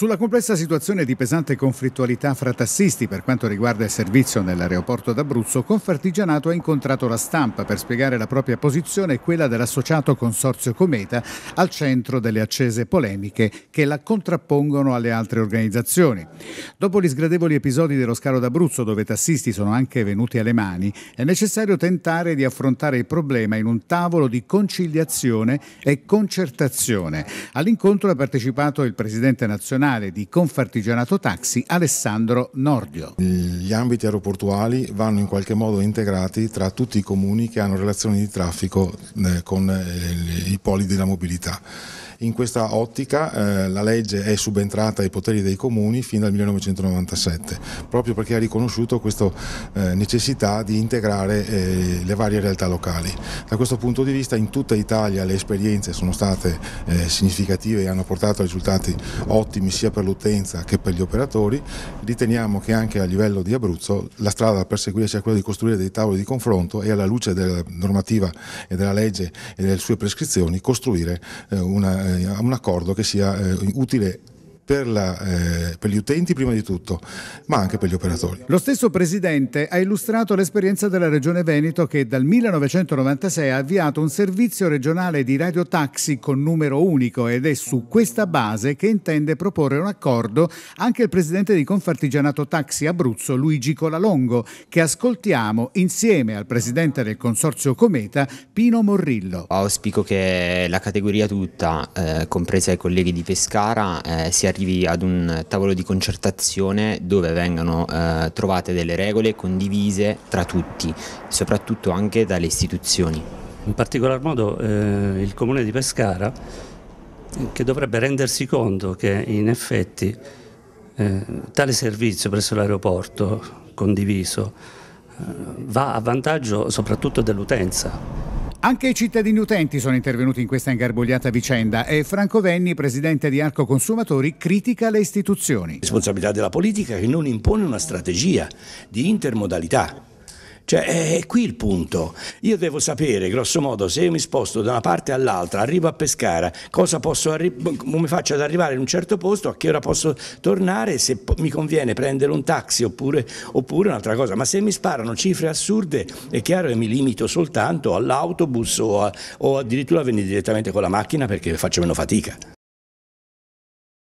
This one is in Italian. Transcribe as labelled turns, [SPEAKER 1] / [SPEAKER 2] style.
[SPEAKER 1] Sulla complessa situazione di pesante conflittualità fra tassisti per quanto riguarda il servizio nell'aeroporto d'Abruzzo, Confartigianato ha incontrato la stampa per spiegare la propria posizione e quella dell'associato Consorzio Cometa al centro delle accese polemiche che la contrappongono alle altre organizzazioni. Dopo gli sgradevoli episodi dello scalo d'Abruzzo, dove tassisti sono anche venuti alle mani, è necessario tentare di affrontare il problema in un tavolo di conciliazione e concertazione. All'incontro ha partecipato il presidente nazionale regionale di Confartigianato Taxi Alessandro Nordio.
[SPEAKER 2] Gli ambiti aeroportuali vanno in qualche modo integrati tra tutti i comuni che hanno relazioni di traffico eh, con eh, i poli della mobilità in questa ottica eh, la legge è subentrata ai poteri dei comuni fin dal 1997, proprio perché ha riconosciuto questa eh, necessità di integrare eh, le varie realtà locali. Da questo punto di vista in tutta Italia le esperienze sono state eh, significative e hanno portato a risultati ottimi sia per l'utenza che per gli operatori. Riteniamo che anche a livello di Abruzzo la strada da perseguire sia quella di costruire dei tavoli di confronto e alla luce della normativa e della legge e delle sue prescrizioni costruire eh, una a eh, un accordo che sia eh, utile per, la, eh, per, gli utenti prima di tutto, ma anche per gli operatori.
[SPEAKER 1] Lo stesso Presidente ha illustrato l'esperienza della Regione Veneto che dal 1996 ha avviato un servizio regionale di radiotaxi con numero unico ed è su questa base che intende proporre un accordo anche il Presidente di Confartigianato Taxi Abruzzo, Luigi Colalongo, che ascoltiamo insieme al Presidente del Consorzio Cometa, Pino Morrillo.
[SPEAKER 3] Auspico che la categoria tutta, eh, compresa i colleghi di Pescara, eh, sia arrivi ad un tavolo di concertazione dove vengano eh, trovate delle regole condivise tra tutti, soprattutto anche dalle istituzioni. In particolar modo
[SPEAKER 4] eh, il comune di Pescara, che dovrebbe rendersi conto che in effetti eh, tale servizio presso l'aeroporto condiviso eh, va a vantaggio soprattutto dell'utenza anche i cittadini
[SPEAKER 1] utenti sono intervenuti in questa ingarbogliata vicenda e Franco Venni, presidente di Arco Consumatori,
[SPEAKER 4] critica le istituzioni. Responsabilità della politica che non impone una strategia di intermodalità cioè, è qui il punto. Io devo sapere, grosso modo, se io mi sposto da una parte all'altra, arrivo a Pescara, cosa posso arri- boh, come faccio ad arrivare in un certo posto, a che ora posso tornare, se po- mi conviene prendere un taxi oppure, oppure un'altra cosa. Ma se mi sparano cifre assurde, è chiaro che mi limito soltanto all'autobus o, a, o addirittura a venire direttamente con la macchina perché faccio meno fatica.